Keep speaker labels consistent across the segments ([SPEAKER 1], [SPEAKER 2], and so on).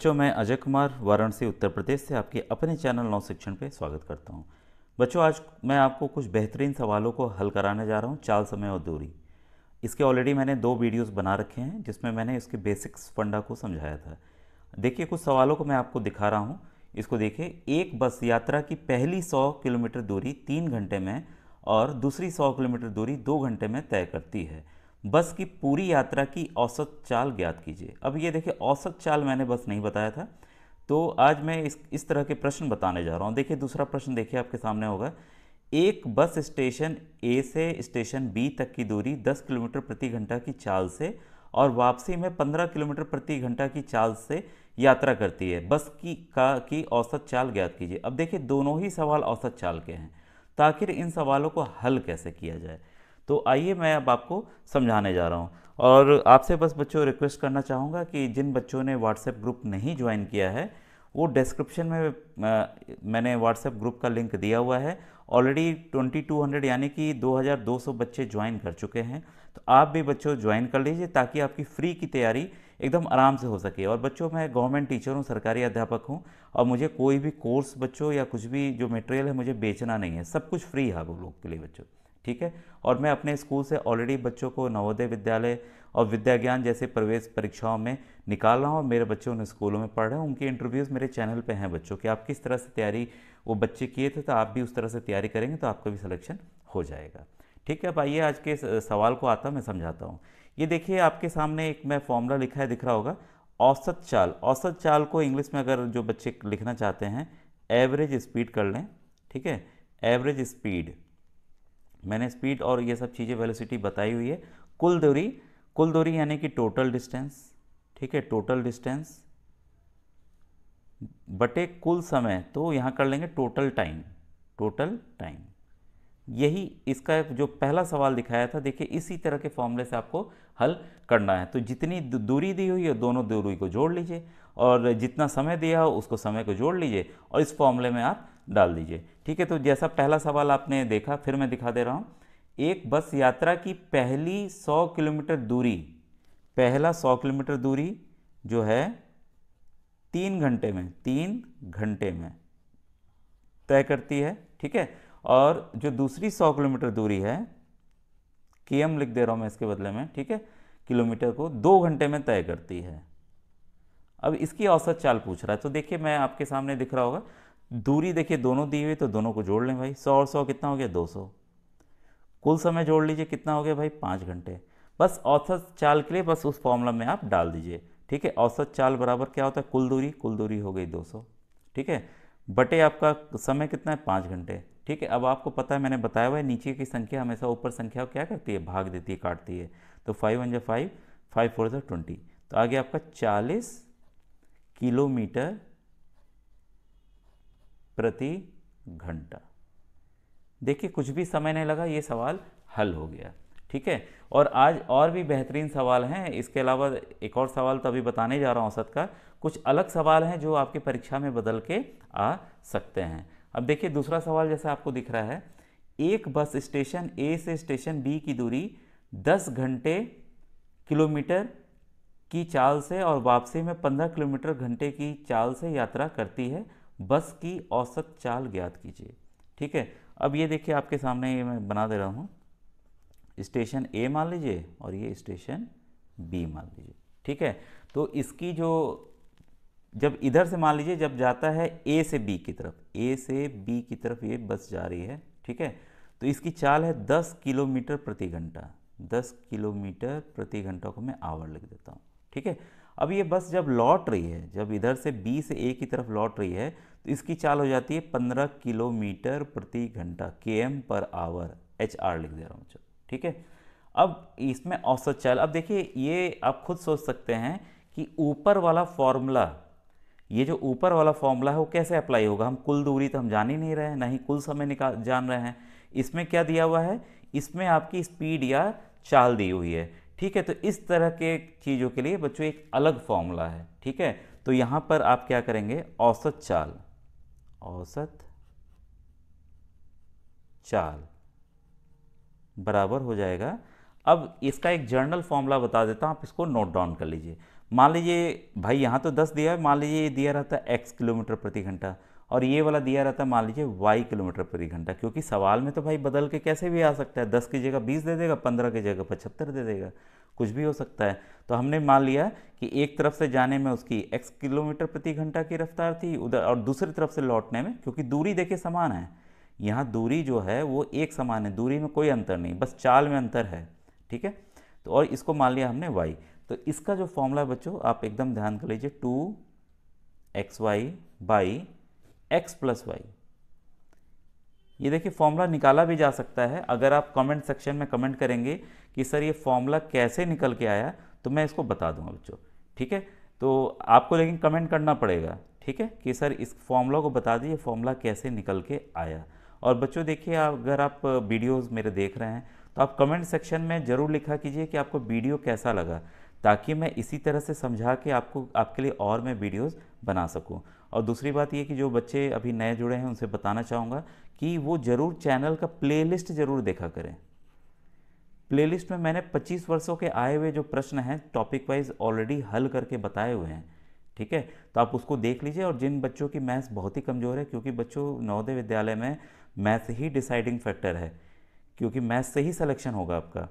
[SPEAKER 1] बच्चों मैं अजय कुमार वाराणसी उत्तर प्रदेश से आपके अपने चैनल नौ शिक्षण पे स्वागत करता हूँ बच्चों आज मैं आपको कुछ बेहतरीन सवालों को हल कराने जा रहा हूँ चाल समय और दूरी इसके ऑलरेडी मैंने दो वीडियोस बना रखे हैं जिसमें मैंने इसके बेसिक्स फंडा को समझाया था देखिए कुछ सवालों को मैं आपको दिखा रहा हूँ इसको देखिए एक बस यात्रा की पहली सौ किलोमीटर दूरी तीन घंटे में और दूसरी सौ किलोमीटर दूरी दो घंटे में तय करती है बस की पूरी यात्रा की औसत चाल ज्ञात कीजिए अब ये देखिए औसत चाल मैंने बस नहीं बताया था तो आज मैं इस इस तरह के प्रश्न बताने जा रहा हूँ देखिए दूसरा प्रश्न देखिए आपके सामने होगा एक बस स्टेशन ए से स्टेशन बी तक की दूरी 10 किलोमीटर प्रति घंटा की चाल से और वापसी में 15 किलोमीटर प्रति घंटा की चाल से यात्रा करती है बस की का की औसत चाल ज्ञात कीजिए अब देखिए दोनों ही सवाल औसत चाल के हैं तो आखिर इन सवालों को हल कैसे किया जाए तो आइए मैं अब आपको समझाने जा रहा हूँ और आपसे बस बच्चों रिक्वेस्ट करना चाहूँगा कि जिन बच्चों ने व्हाट्सएप ग्रुप नहीं ज्वाइन किया है वो डिस्क्रिप्शन में मैंने व्हाट्सएप ग्रुप का लिंक दिया हुआ है ऑलरेडी 2200 यानी कि 2200 बच्चे ज्वाइन कर चुके हैं तो आप भी बच्चों ज्वाइन कर लीजिए ताकि आपकी फ्री की तैयारी एकदम आराम से हो सके और बच्चों मैं गवर्नमेंट टीचर हूँ सरकारी अध्यापक हूँ और मुझे कोई भी कोर्स बच्चों या कुछ भी जो मटेरियल है मुझे बेचना नहीं है सब कुछ फ्री है आप लोग के लिए बच्चों ठीक है और मैं अपने स्कूल से ऑलरेडी बच्चों को नवोदय विद्यालय और विद्या ज्ञान जैसे प्रवेश परीक्षाओं में निकाल रहा हूँ और मेरे बच्चे उन स्कूलों में पढ़ रहे हैं उनके इंटरव्यूज़ मेरे चैनल पे हैं बच्चों की आप किस तरह से तैयारी वो बच्चे किए थे तो आप भी उस तरह से तैयारी करेंगे तो आपका भी सिलेक्शन हो जाएगा ठीक है अब आइए आज के सवाल को आता मैं समझाता हूँ ये देखिए आपके सामने एक मैं फॉर्मूला लिखा है दिख रहा होगा औसत चाल औसत चाल को इंग्लिश में अगर जो बच्चे लिखना चाहते हैं एवरेज स्पीड कर लें ठीक है एवरेज स्पीड मैंने स्पीड और ये सब चीज़ें वेलोसिटी बताई हुई है कुल दूरी कुल दूरी यानी कि टोटल डिस्टेंस ठीक है टोटल डिस्टेंस बटे कुल समय तो यहाँ कर लेंगे टोटल टाइम टोटल टाइम यही इसका जो पहला सवाल दिखाया था देखिए इसी तरह के फॉर्मूले से आपको हल करना है तो जितनी दूरी दी हुई है दोनों दूरी को जोड़ लीजिए और जितना समय दिया हो उसको समय को जोड़ लीजिए और इस फॉर्मूले में आप डाल दीजिए ठीक है तो जैसा पहला सवाल आपने देखा फिर मैं दिखा दे रहा हूँ एक बस यात्रा की पहली 100 किलोमीटर दूरी पहला 100 किलोमीटर दूरी जो है तीन घंटे में तीन घंटे में तय करती है ठीक है और जो दूसरी 100 किलोमीटर दूरी है के लिख दे रहा हूँ मैं इसके बदले में ठीक है किलोमीटर को दो घंटे में तय करती है अब इसकी औसत चाल पूछ रहा है तो देखिए मैं आपके सामने दिख रहा होगा दूरी देखिए दोनों दी हुई तो दोनों को जोड़ लें भाई सौ और सौ कितना हो गया दो सौ कुल समय जोड़ लीजिए कितना हो गया भाई पाँच घंटे बस औसत चाल के लिए बस उस फॉर्मूला में आप डाल दीजिए ठीक है औसत चाल बराबर क्या होता है कुल दूरी कुल दूरी हो गई सौ ठीक है बटे आपका समय कितना है पाँच घंटे ठीक है अब आपको पता है मैंने बताया हुआ है नीचे की संख्या हमेशा ऊपर संख्या क्या करती है भाग देती है काटती है तो फाइव वन जो फाइव फाइव फोर जो ट्वेंटी तो आगे आपका चालीस किलोमीटर प्रति घंटा देखिए कुछ भी समय नहीं लगा ये सवाल हल हो गया ठीक है और आज और भी बेहतरीन सवाल हैं इसके अलावा एक और सवाल तो अभी बताने जा रहा हूँ औसत का कुछ अलग सवाल हैं जो आपकी परीक्षा में बदल के आ सकते हैं अब देखिए दूसरा सवाल जैसा आपको दिख रहा है एक बस स्टेशन ए से स्टेशन बी की दूरी 10 घंटे किलोमीटर की चाल से और वापसी में 15 किलोमीटर घंटे की चाल से यात्रा करती है बस की औसत चाल ज्ञात कीजिए ठीक है अब ये देखिए आपके सामने ये मैं बना दे रहा हूँ स्टेशन ए मान लीजिए और ये स्टेशन बी मान लीजिए ठीक है तो इसकी जो जब इधर से मान लीजिए जब जाता है ए से बी की तरफ ए से बी की तरफ ये बस जा रही है ठीक है तो इसकी चाल है 10 किलोमीटर प्रति घंटा 10 किलोमीटर प्रति घंटा को मैं आवर लिख देता हूँ ठीक है अब ये बस जब लौट रही है जब इधर से बी से ए की तरफ लौट रही है तो इसकी चाल हो जाती है पंद्रह किलोमीटर प्रति घंटा के M per hour H R लिख दे रहा हूँ ठीक है अब इसमें औसत चाल अब देखिए ये आप खुद सोच सकते हैं कि ऊपर वाला फॉर्मूला ये जो ऊपर वाला फॉर्मूला है वो कैसे अप्लाई होगा हम कुल दूरी तो हम जान ही नहीं रहे हैं ना ही कुल समय निकाल जान रहे हैं इसमें क्या दिया हुआ है इसमें आपकी स्पीड या चाल दी हुई है ठीक है तो इस तरह के चीज़ों के लिए बच्चों एक अलग फॉर्मूला है ठीक है तो यहाँ पर आप क्या करेंगे औसत चाल औसत चाल बराबर हो जाएगा अब इसका एक जर्नल फॉर्मूला बता देता हूँ आप इसको नोट डाउन कर लीजिए मान लीजिए भाई यहाँ तो 10 दिया है मान लीजिए दिया रहता है एक्स किलोमीटर प्रति घंटा और ये वाला दिया रहता मान लीजिए वाई किलोमीटर प्रति घंटा क्योंकि सवाल में तो भाई बदल के कैसे भी आ सकता है दस की जगह बीस दे देगा पंद्रह की जगह पचहत्तर दे देगा कुछ भी हो सकता है तो हमने मान लिया कि एक तरफ से जाने में उसकी एक्स किलोमीटर प्रति घंटा की रफ्तार थी उधर और दूसरी तरफ से लौटने में क्योंकि दूरी देखिए समान है यहाँ दूरी जो है वो एक समान है दूरी में कोई अंतर नहीं बस चाल में अंतर है ठीक है तो और इसको मान लिया हमने वाई तो इसका जो फॉर्मूला बच्चों आप एकदम ध्यान कर लीजिए two x y by x plus y ये देखिए फॉर्मूला निकाला भी जा सकता है अगर आप कमेंट सेक्शन में कमेंट करेंगे कि सर ये फॉर्मूला कैसे निकल के आया तो मैं इसको बता दूंगा बच्चों ठीक है तो आपको लेकिन कमेंट करना पड़ेगा ठीक है कि सर इस फॉर्मूला को बता दीजिए फॉर्मूला कैसे निकल के आया और बच्चों देखिए अगर आप वीडियोस मेरे देख रहे हैं तो आप कमेंट सेक्शन में ज़रूर लिखा कीजिए कि आपको वीडियो कैसा लगा ताकि मैं इसी तरह से समझा के आपको आपके लिए और मैं वीडियोस बना सकूं और दूसरी बात ये कि जो बच्चे अभी नए जुड़े हैं उनसे बताना चाहूँगा कि वो ज़रूर चैनल का प्लेलिस्ट ज़रूर देखा करें प्लेलिस्ट में मैंने 25 वर्षों के आए हुए जो प्रश्न हैं टॉपिक वाइज ऑलरेडी हल करके बताए हुए हैं ठीक है तो आप उसको देख लीजिए और जिन बच्चों की मैथ्स बहुत ही कमज़ोर है क्योंकि बच्चों नवोदय विद्यालय में मैथ्स ही डिसाइडिंग फैक्टर है क्योंकि मैथ्स से ही सिलेक्शन होगा आपका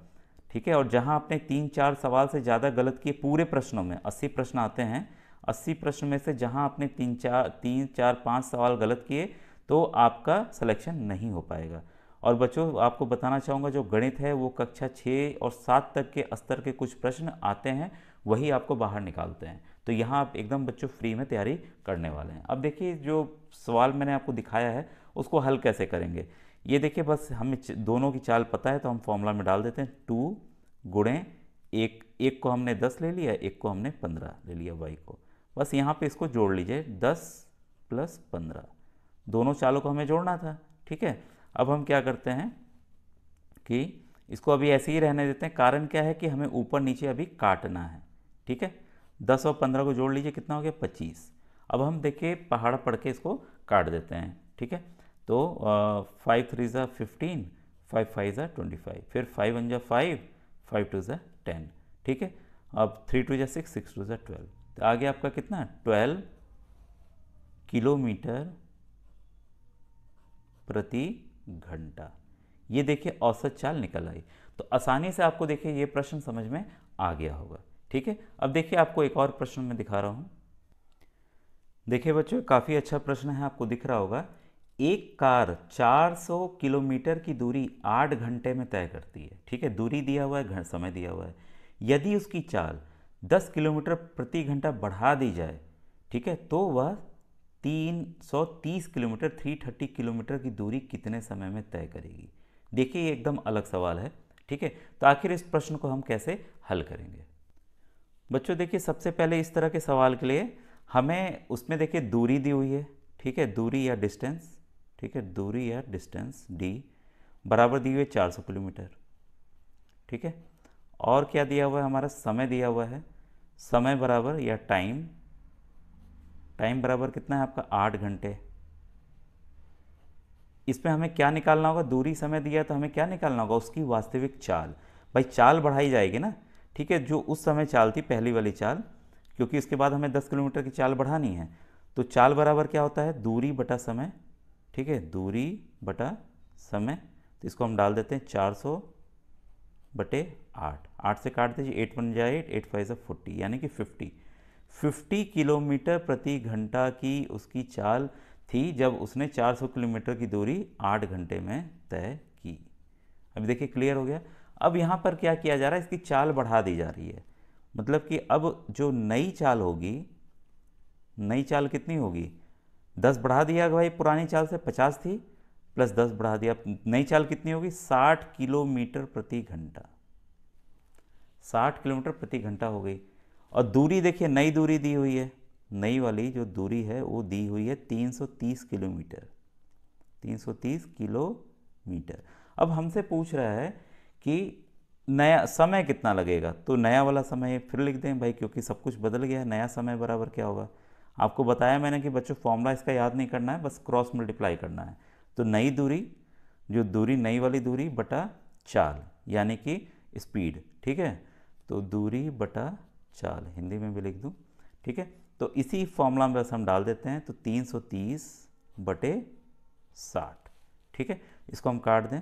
[SPEAKER 1] ठीक है और जहाँ आपने तीन चार सवाल से ज़्यादा गलत किए पूरे प्रश्नों में अस्सी प्रश्न आते हैं अस्सी प्रश्न में से जहाँ आपने तीन चार तीन चार पाँच सवाल गलत किए तो आपका सिलेक्शन नहीं हो पाएगा और बच्चों आपको बताना चाहूँगा जो गणित है वो कक्षा छः और सात तक के स्तर के कुछ प्रश्न आते हैं वही आपको बाहर निकालते हैं तो यहाँ आप एकदम बच्चों फ्री में तैयारी करने वाले हैं अब देखिए जो सवाल मैंने आपको दिखाया है उसको हल कैसे करेंगे ये देखिए बस हमें दोनों की चाल पता है तो हम फॉर्मूला में डाल देते हैं टू गुणे एक एक को हमने दस ले लिया एक को हमने पंद्रह ले लिया वाई को बस यहाँ पे इसको जोड़ लीजिए दस प्लस पंद्रह दोनों चालों को हमें जोड़ना था ठीक है अब हम क्या करते हैं कि इसको अभी ऐसे ही रहने देते हैं कारण क्या है कि हमें ऊपर नीचे अभी काटना है ठीक है दस और पंद्रह को जोड़ लीजिए कितना हो गया पच्चीस अब हम देखिए पहाड़ पढ़ के इसको काट देते हैं ठीक है तो फाइव थ्री ज़ा फिफ्टीन फाइव फाइव ज़ा ट्वेंटी फाइव फिर फाइव वन ज़ा फाइव फाइव टू ज़ा टेन ठीक है अब थ्री टू ज़ा सिक्स सिक्स टू ज़ा ट्वेल्व तो आगे आपका कितना ट्वेल्व किलोमीटर प्रति घंटा ये देखिए औसत चाल निकल आई तो आसानी से आपको देखिए ये प्रश्न समझ में आ गया होगा ठीक है अब देखिए आपको एक और प्रश्न मैं दिखा रहा हूं देखिए बच्चों काफ़ी अच्छा प्रश्न है आपको दिख रहा होगा एक कार 400 किलोमीटर की दूरी 8 घंटे में तय करती है ठीक है दूरी दिया हुआ है समय दिया हुआ है यदि उसकी चाल 10 किलोमीटर प्रति घंटा बढ़ा दी जाए ठीक है तो वह 330 किलोमीटर 330 किलोमीटर की दूरी कितने समय में तय करेगी देखिए ये एकदम अलग सवाल है ठीक है तो आखिर इस प्रश्न को हम कैसे हल करेंगे बच्चों देखिए सबसे पहले इस तरह के सवाल के लिए हमें उसमें देखिए दूरी दी हुई है ठीक है दूरी या डिस्टेंस ठीक है दूरी या डिस्टेंस डी बराबर दी हुई है चार किलोमीटर ठीक है और क्या दिया हुआ है हमारा समय दिया हुआ है समय बराबर या टाइम टाइम बराबर कितना है आपका आठ घंटे इसमें हमें क्या निकालना होगा दूरी समय दिया तो हमें क्या निकालना होगा उसकी वास्तविक चाल भाई चाल बढ़ाई जाएगी ना ठीक है जो उस समय चाल थी पहली वाली चाल क्योंकि इसके बाद हमें दस किलोमीटर की चाल बढ़ानी है तो चाल बराबर क्या होता है दूरी बटा समय ठीक है दूरी बटा समय तो इसको हम डाल देते हैं चार सौ बटे आठ आठ से काट दीजिए एट वन जाए एट एट फाइव से फोर्टी यानी कि फिफ्टी फिफ्टी किलोमीटर प्रति घंटा की उसकी चाल थी जब उसने 400 किलोमीटर की दूरी आठ घंटे में तय की अभी देखिए क्लियर हो गया अब यहाँ पर क्या किया जा रहा है इसकी चाल बढ़ा दी जा रही है मतलब कि अब जो नई चाल होगी नई चाल कितनी होगी दस बढ़ा दिया भाई पुरानी चाल से पचास थी प्लस दस बढ़ा दिया नई चाल कितनी होगी साठ किलोमीटर प्रति घंटा साठ किलोमीटर प्रति घंटा हो गई और दूरी देखिए नई दूरी दी हुई है नई वाली जो दूरी है वो दी हुई है 330 किलोमीटर 330 किलोमीटर अब हमसे पूछ रहा है कि नया समय कितना लगेगा तो नया वाला समय फिर लिख दें भाई क्योंकि सब कुछ बदल गया है नया समय बराबर क्या होगा आपको बताया मैंने कि बच्चों फॉर्मूला इसका याद नहीं करना है बस क्रॉस मल्टीप्लाई करना है तो नई दूरी जो दूरी नई वाली दूरी बटा चाल यानी कि स्पीड ठीक है तो दूरी बटा चाल हिंदी में भी लिख दूँ ठीक है तो इसी फॉर्मूला में बस हम डाल देते हैं तो 330 बटे 60 ठीक है इसको हम काट दें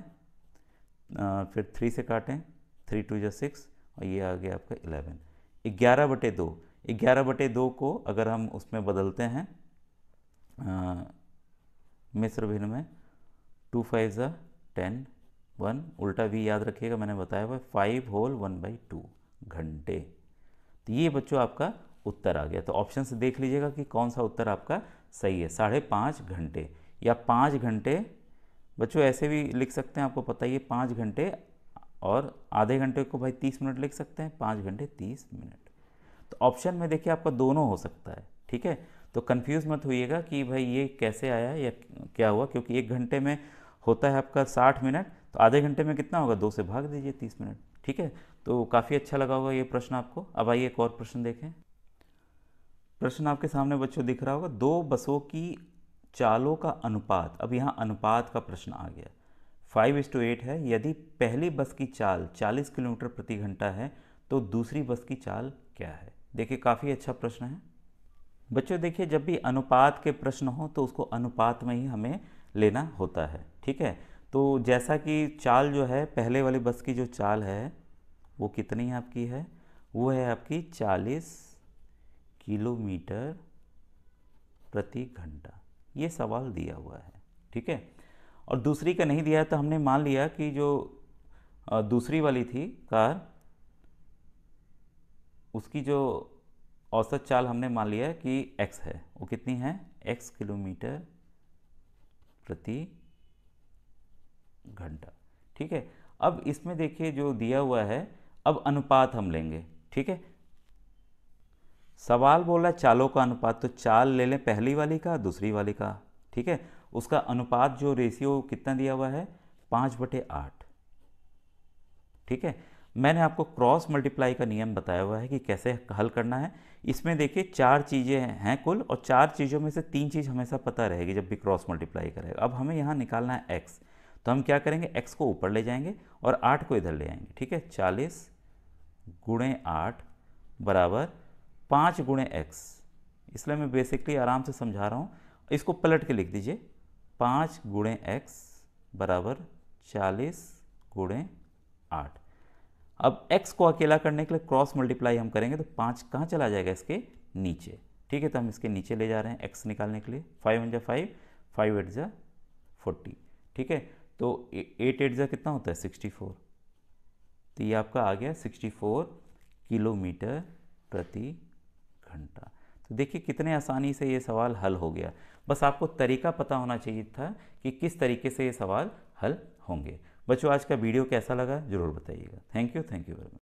[SPEAKER 1] आ, फिर थ्री से काटें थ्री टू जो सिक्स और ये आ गया आपका इलेवन ग्यारह बटे दो ग्यारह बटे दो को अगर हम उसमें बदलते हैं मिस्र भिन्न में टू फाइव ज़ा टेन वन उल्टा भी याद रखिएगा मैंने बताया हुआ five whole one by two घंटे तो ये बच्चों आपका उत्तर आ गया तो ऑप्शन से देख लीजिएगा कि कौन सा उत्तर आपका सही है साढ़े पाँच घंटे या पाँच घंटे बच्चों ऐसे भी लिख सकते हैं आपको पता ही है पाँच घंटे और आधे घंटे को भाई तीस मिनट लिख सकते हैं पाँच घंटे तीस मिनट तो ऑप्शन में देखिए आपका दोनों हो सकता है ठीक है तो कंफ्यूज मत होइएगा कि भाई ये कैसे आया या क्या हुआ क्योंकि एक घंटे में होता है आपका साठ मिनट तो आधे घंटे में कितना होगा दो से भाग दीजिए तीस मिनट ठीक है तो काफ़ी अच्छा लगा होगा ये प्रश्न आपको अब आइए एक और प्रश्न देखें प्रश्न आपके सामने बच्चों दिख रहा होगा दो बसों की चालों का अनुपात अब यहाँ अनुपात का प्रश्न आ गया फाइव इस टू एट है यदि पहली बस की चाल चालीस किलोमीटर प्रति घंटा है तो दूसरी बस की चाल क्या है देखिए काफ़ी अच्छा प्रश्न है बच्चों देखिए जब भी अनुपात के प्रश्न हो तो उसको अनुपात में ही हमें लेना होता है ठीक है तो जैसा कि चाल जो है पहले वाली बस की जो चाल है वो कितनी आपकी है वो है आपकी 40 किलोमीटर प्रति घंटा ये सवाल दिया हुआ है ठीक है और दूसरी का नहीं दिया तो हमने मान लिया कि जो दूसरी वाली थी कार उसकी जो औसत चाल हमने मान लिया कि x है वो कितनी है x किलोमीटर प्रति घंटा ठीक है अब इसमें देखिए जो दिया हुआ है अब अनुपात हम लेंगे ठीक है सवाल बोला चालों का अनुपात तो चाल ले लें पहली वाली का दूसरी वाली का ठीक है उसका अनुपात जो रेशियो कितना दिया हुआ है पाँच बटे आठ ठीक है मैंने आपको क्रॉस मल्टीप्लाई का नियम बताया हुआ है कि कैसे हल करना है इसमें देखिए चार चीज़ें हैं कुल और चार चीज़ों में से तीन चीज़ हमेशा पता रहेगी जब भी क्रॉस मल्टीप्लाई करेगा अब हमें यहाँ निकालना है एक्स तो हम क्या करेंगे एक्स को ऊपर ले जाएंगे और आठ को इधर ले आएंगे ठीक है चालीस गुणे आठ बराबर पाँच गुणे एक्स इसलिए मैं बेसिकली आराम से समझा रहा हूँ इसको पलट के लिख दीजिए पाँच गुणे एक्स बराबर चालीस गुणे आठ अब x को अकेला करने के लिए क्रॉस मल्टीप्लाई हम करेंगे तो पाँच कहाँ चला जाएगा इसके नीचे ठीक है तो हम इसके नीचे ले जा रहे हैं x निकालने के लिए फाइव वन जा फाइव फाइव एट जा फोर्टी ठीक है तो एट एट जा कितना होता है सिक्सटी फोर तो ये आपका आ गया 64 किलोमीटर प्रति घंटा तो देखिए कितने आसानी से ये सवाल हल हो गया बस आपको तरीका पता होना चाहिए था कि किस तरीके से ये सवाल हल होंगे बच्चों आज का वीडियो कैसा लगा ज़रूर बताइएगा thank you thank you very much